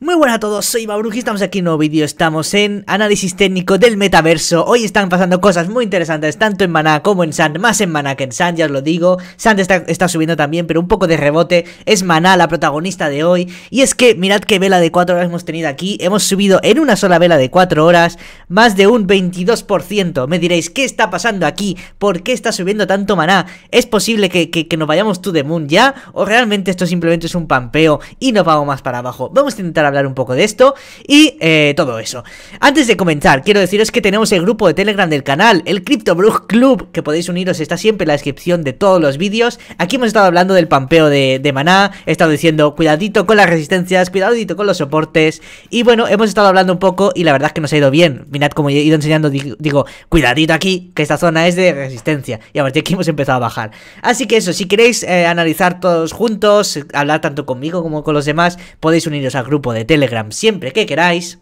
Muy buenas a todos, soy y estamos aquí en un nuevo vídeo, estamos en análisis técnico del metaverso Hoy están pasando cosas muy interesantes, tanto en Maná como en Sand, más en Mana que en Sand, ya os lo digo Sand está, subiendo también, pero un poco de rebote, es Maná la protagonista de hoy Y es que, mirad qué vela de 4 horas hemos tenido aquí, hemos subido en una sola vela de 4 horas Más de un 22%, me diréis, ¿qué está pasando aquí? ¿Por qué está subiendo tanto Maná? ¿Es posible que, que nos vayamos to the moon ya? ¿O realmente esto simplemente es un pampeo y nos vamos más para abajo? Vamos a intentar hablar un poco de esto y eh, todo eso. Antes de comenzar, quiero deciros que tenemos el grupo de Telegram del canal, el CryptoBrug Club, que podéis uniros, está siempre en la descripción de todos los vídeos. Aquí hemos estado hablando del pampeo de, maná, he estado diciendo cuidadito con las resistencias, cuidadito con los soportes y bueno, hemos estado hablando un poco y la verdad es que nos ha ido bien. Mirad como he ido enseñando, digo, cuidadito aquí, que esta zona es de resistencia y a partir de aquí hemos empezado a bajar. Así que eso, si queréis eh, analizar todos juntos, hablar tanto conmigo como con los demás, podéis uniros al grupo de de Telegram siempre que queráis.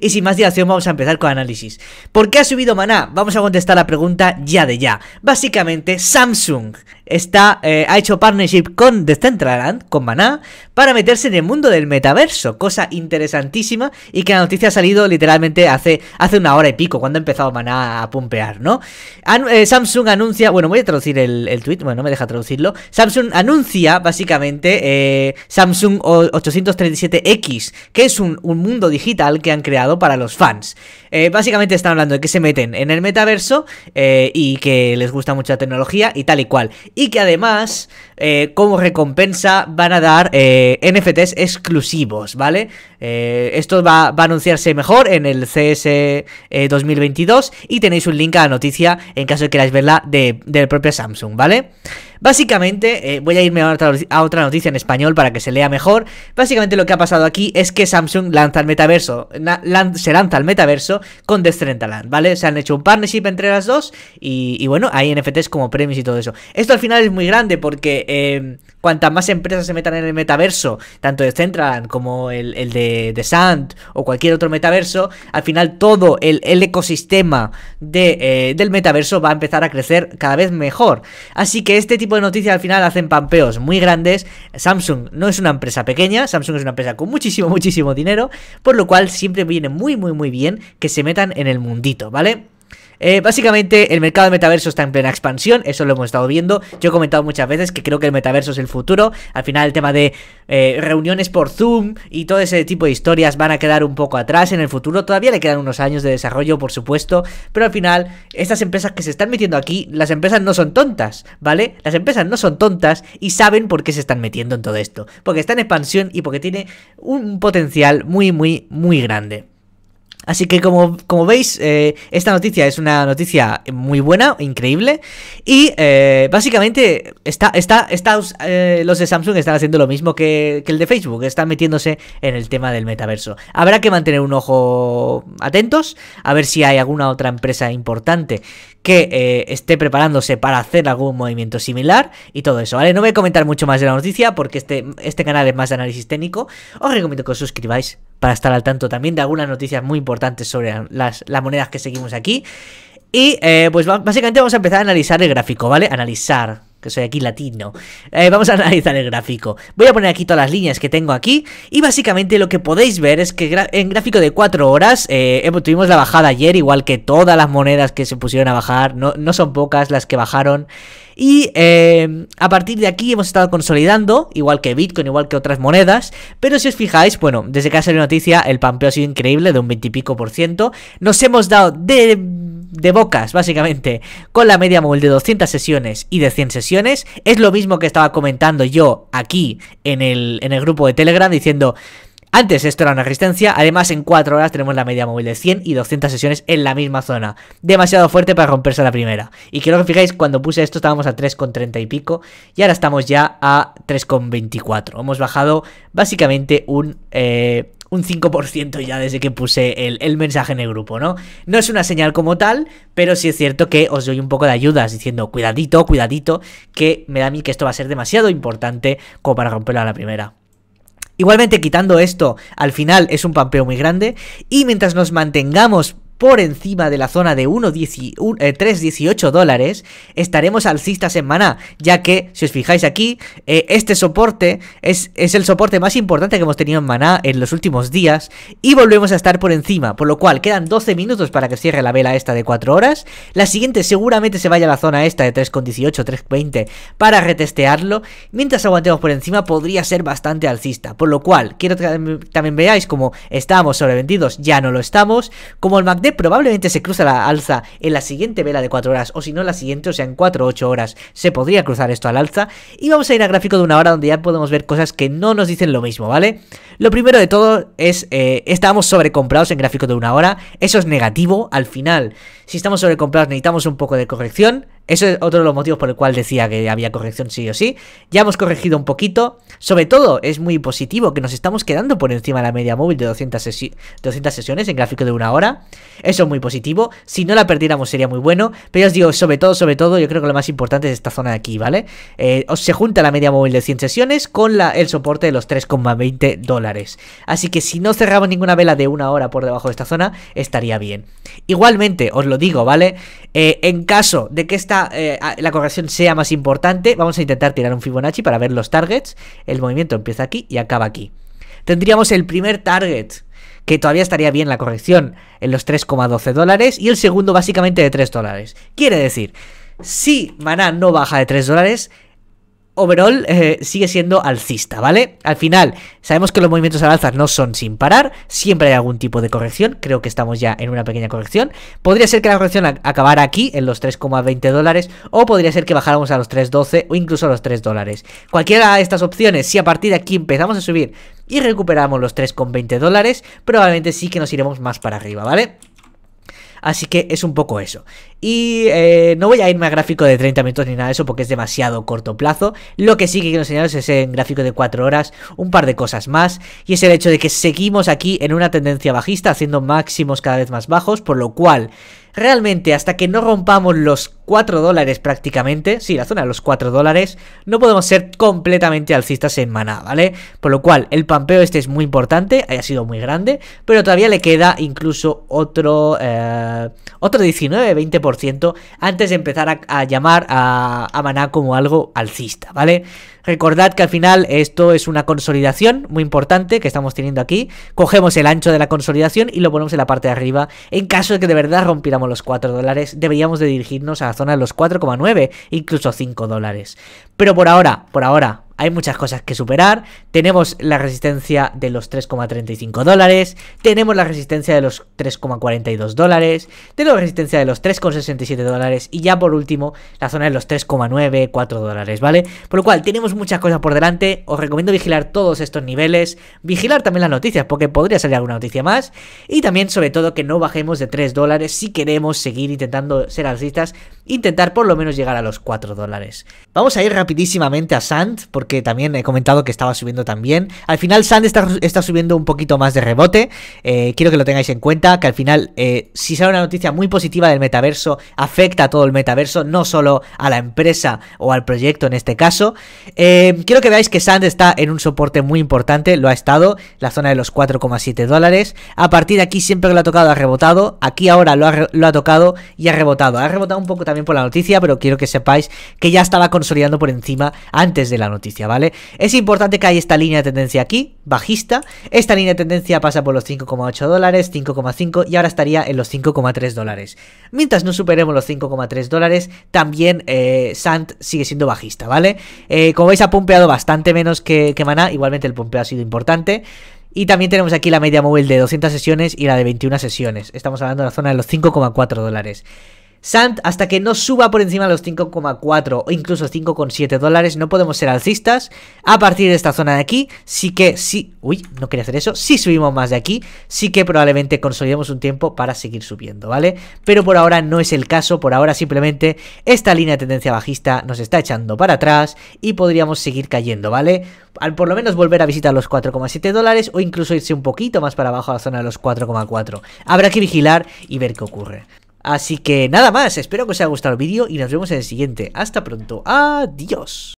Y sin más dilación vamos a empezar con análisis. ¿Por qué ha subido Maná? Vamos a contestar la pregunta ya de ya. Básicamente Samsung está, eh, ha hecho partnership con Decentraland, con Maná, para meterse en el mundo del metaverso, cosa interesantísima y que la noticia ha salido literalmente hace, hace una hora y pico, cuando ha empezado Maná a pompear, ¿no? Eh, Samsung anuncia, bueno, voy a traducir el, el tweet, bueno, no me deja traducirlo. Samsung anuncia básicamente eh, Samsung 837X, que es un, un, mundo digital que han creado para los fans. básicamente están hablando de que se meten en el metaverso y que les gusta mucho la tecnología y tal y cual y que además, eh, como recompensa, van a dar eh, NFTs exclusivos, ¿vale? Eh, esto va, a anunciarse mejor en el CS 2022 y tenéis un link a la noticia en caso de que queráis verla de, propio Samsung, ¿vale? Básicamente, eh, voy a irme a otra, noticia en español para que se lea mejor. Básicamente lo que ha pasado aquí es que Samsung lanza el metaverso, se lanza el metaverso con Decentraland, ¿vale? Se han hecho un partnership entre las dos y, bueno, hay NFTs como premios y todo eso. Esto al final es muy grande porque em, cuantas más empresas se metan en el metaverso, tanto Decentraland como el, de, Sand o cualquier otro metaverso, al final todo el, ecosistema eh, del metaverso va a empezar a crecer cada vez mejor. Así que este tipo de noticias al final hacen pampeos muy grandes. Samsung no es una empresa pequeña, Samsung es una empresa con muchísimo, muchísimo dinero, por lo cual siempre viene muy, muy, muy bien que se metan en el mundito, ¿vale? Eh, básicamente, el mercado de metaverso está en plena expansión, eso lo hemos estado viendo. Yo he comentado muchas veces que creo que el metaverso es el futuro. Al final, el tema de eh, reuniones por Zoom y todo ese tipo de historias van a quedar un poco atrás en el futuro. Todavía le quedan unos años de desarrollo, por supuesto, pero al final, estas empresas que se están metiendo aquí, las empresas no son tontas, ¿vale? Las empresas no son tontas y saben por qué se están metiendo en todo esto, porque está en expansión y porque tiene un potencial muy, muy, muy grande. Así que como, como veis, eh, esta noticia es una noticia muy buena, increíble. Y eh, básicamente está, está, eh, los de Samsung están haciendo lo mismo que, el de Facebook. Están metiéndose en el tema del metaverso. Habrá que mantener un ojo atentos a ver si hay alguna otra empresa importante que esté preparándose para hacer algún movimiento similar y todo eso, ¿vale? No voy a comentar mucho más de la noticia porque este, este canal es más de análisis técnico. Os recomiendo que os suscribáis para estar al tanto también de algunas noticias muy importantes sobre las, monedas que seguimos aquí. Y eh, pues básicamente vamos a empezar a analizar el gráfico, ¿vale? Analizar, que soy aquí latino. Eh, vamos a analizar el gráfico. Voy a poner aquí todas las líneas que tengo aquí. Y básicamente lo que podéis ver es que en gráfico de 4 horas eh, tuvimos la bajada ayer, igual que todas las monedas que se pusieron a bajar. No, son pocas las que bajaron. Y em, a partir de aquí hemos estado consolidando, igual que Bitcoin, igual que otras monedas. Pero si os fijáis, bueno, desde que ha salido noticia, el pampeo ha sido increíble, de un 20 y pico por ciento. Nos hemos dado de de bocas, básicamente, con la media móvil de 200 sesiones y de 100 sesiones, es lo mismo que estaba comentando yo aquí en el, en el grupo de Telegram diciendo... Antes esto era una resistencia, además en 4 horas tenemos la media móvil de 100 y 200 sesiones en la misma zona. Demasiado fuerte para romperse la primera. Y quiero que fijáis, cuando puse esto estábamos a 3,30 y pico y ahora estamos ya a 3,24. Hemos bajado básicamente un eh, un 5% ya desde que puse el, mensaje en el grupo, ¿no? No es una señal como tal, pero sí es cierto que os doy un poco de ayudas diciendo cuidadito, cuidadito, que me da a mí que esto va a ser demasiado importante como para romperlo a la primera. Igualmente, quitando esto, al final es un pampeo muy grande. Y mientras nos mantengamos por encima de la zona de 3,18 eh, dólares, estaremos alcistas en maná, ya que, si os fijáis aquí, eh, este soporte es, es, el soporte más importante que hemos tenido en maná en los últimos días y volvemos a estar por encima, por lo cual quedan 12 minutos para que cierre la vela esta de 4 horas, la siguiente seguramente se vaya a la zona esta de 3,18, 3,20 para retestearlo, mientras aguantemos por encima podría ser bastante alcista, por lo cual quiero que también veáis como estábamos sobrevendidos, ya no lo estamos, como el MACD probablemente se cruza la alza en la siguiente vela de 4 horas, o si no la siguiente, o sea en 4 o 8 horas se podría cruzar esto al alza. Y vamos a ir a gráfico de una hora donde ya podemos ver cosas que no nos dicen lo mismo, ¿vale? Lo primero de todo es, eh, estábamos sobrecomprados en gráfico de una hora, eso es negativo, al final si estamos sobrecomprados necesitamos un poco de corrección. Eso es otro de los motivos por el cual decía que había corrección sí o sí. Ya hemos corregido un poquito. Sobre todo, es muy positivo que nos estamos quedando por encima de la media móvil de 200, 200 sesiones en gráfico de una hora. Eso es muy positivo. Si no la perdiéramos sería muy bueno. Pero ya os digo, sobre todo, sobre todo, yo creo que lo más importante es esta zona de aquí, ¿vale? Eh, os se junta la media móvil de 100 sesiones con la, el soporte de los 3,20 dólares. Así que si no cerramos ninguna vela de una hora por debajo de esta zona, estaría bien. Igualmente, os lo digo, ¿vale? Eh, en caso de que esta, eh, la corrección sea más importante, vamos a intentar tirar un Fibonacci para ver los targets. El movimiento empieza aquí y acaba aquí. Tendríamos el primer target, que todavía estaría bien la corrección, en los 3,12 dólares, y el segundo básicamente de 3 dólares. Quiere decir, si Maná no baja de 3 dólares, overall eh, sigue siendo alcista, ¿vale? Al final, sabemos que los movimientos al alza no son sin parar, siempre hay algún tipo de corrección, creo que estamos ya en una pequeña corrección. Podría ser que la corrección acabara aquí, en los 3,20 dólares, o podría ser que bajáramos a los 3,12 o incluso a los 3 dólares. Cualquiera de estas opciones, si a partir de aquí empezamos a subir y recuperamos los 3,20 dólares, probablemente sí que nos iremos más para arriba, ¿vale? Así que es un poco eso. Y eh, no voy a irme a gráfico de 30 minutos ni nada de eso porque es demasiado corto plazo. Lo que sí que quiero enseñaros es en gráfico de 4 horas un par de cosas más. Y es el hecho de que seguimos aquí en una tendencia bajista, haciendo máximos cada vez más bajos, por lo cual realmente hasta que no rompamos los 4 dólares prácticamente, sí, la zona de los 4 dólares, no podemos ser completamente alcistas en maná, ¿vale? Por lo cual, el pampeo este es muy importante, haya sido muy grande, pero todavía le queda incluso otro, eh, otro 19-20% antes de empezar a, llamar a, maná como algo alcista, ¿vale? Recordad que al final esto es una consolidación muy importante que estamos teniendo aquí. Cogemos el ancho de la consolidación y lo ponemos en la parte de arriba. En caso de que de verdad rompiéramos los 4 dólares, deberíamos de dirigirnos a zona de los 4,9, incluso 5 dólares. Pero por ahora, por ahora, hay muchas cosas que superar. Tenemos la resistencia de los 3,35 dólares, tenemos la resistencia de los 3,42 dólares, tenemos la resistencia de los 3,67 dólares y ya por último la zona de los 3,94 dólares, ¿vale? Por lo cual tenemos muchas cosas por delante, os recomiendo vigilar todos estos niveles, vigilar también las noticias porque podría salir alguna noticia más y también sobre todo que no bajemos de 3 dólares si queremos seguir intentando ser alcistas, intentar por lo menos llegar a los 4 dólares. Vamos a ir rapidísimamente a Sand porque que también he comentado que estaba subiendo también. Al final Sand está, subiendo un poquito más de rebote, eh, quiero que lo tengáis en cuenta, que al final eh, si sale una noticia muy positiva del metaverso, afecta a todo el metaverso, no solo a la empresa o al proyecto en este caso. Eh, quiero que veáis que Sand está en un soporte muy importante, lo ha estado, la zona de los 4,7 dólares. A partir de aquí siempre que lo ha tocado ha rebotado, aquí ahora lo ha tocado y ha rebotado. Ha rebotado un poco también por la noticia, pero quiero que sepáis que ya estaba consolidando por encima antes de la noticia. ¿vale? Es importante que haya esta línea de tendencia aquí, bajista. Esta línea de tendencia pasa por los 5,8 dólares, 5,5 y ahora estaría en los 5,3 dólares. Mientras no superemos los 5,3 dólares, también eh, Sand Sant sigue siendo bajista, ¿vale? Eh, como veis ha pompeado bastante menos que, que Maná, igualmente el pompeo ha sido importante. Y también tenemos aquí la media móvil de 200 sesiones y la de 21 sesiones. Estamos hablando de la zona de los 5,4 dólares. Sant, hasta que no suba por encima de los 5,4 o incluso 5,7 dólares, no podemos ser alcistas. A partir de esta zona de aquí, sí que sí. Uy, no quería hacer eso. Si subimos más de aquí, sí que probablemente consolidemos un tiempo para seguir subiendo, ¿vale? Pero por ahora no es el caso. Por ahora simplemente esta línea de tendencia bajista nos está echando para atrás y podríamos seguir cayendo, ¿vale? Al por lo menos volver a visitar los 4,7 dólares o incluso irse un poquito más para abajo a la zona de los 4,4. Habrá que vigilar y ver qué ocurre. Así que nada más, espero que os haya gustado el vídeo y nos vemos en el siguiente. Hasta pronto, adiós.